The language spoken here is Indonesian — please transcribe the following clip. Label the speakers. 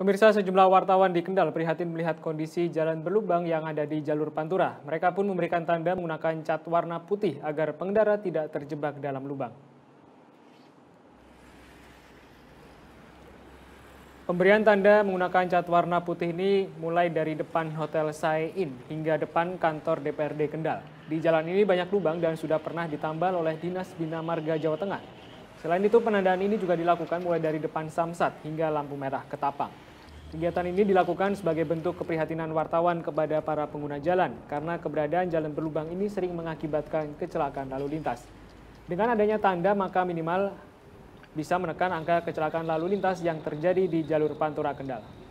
Speaker 1: Pemirsa sejumlah wartawan di Kendal prihatin melihat kondisi jalan berlubang yang ada di jalur Pantura. Mereka pun memberikan tanda menggunakan cat warna putih agar pengendara tidak terjebak dalam lubang. Pemberian tanda menggunakan cat warna putih ini mulai dari depan Hotel Sai Inn hingga depan kantor DPRD Kendal. Di jalan ini banyak lubang dan sudah pernah ditambal oleh Dinas Bina Marga Jawa Tengah. Selain itu penandaan ini juga dilakukan mulai dari depan Samsat hingga lampu merah Ketapang. Kegiatan ini dilakukan sebagai bentuk keprihatinan wartawan kepada para pengguna jalan karena keberadaan jalan berlubang ini sering mengakibatkan kecelakaan lalu lintas. Dengan adanya tanda maka minimal bisa menekan angka kecelakaan lalu lintas yang terjadi di jalur Pantura Kendal.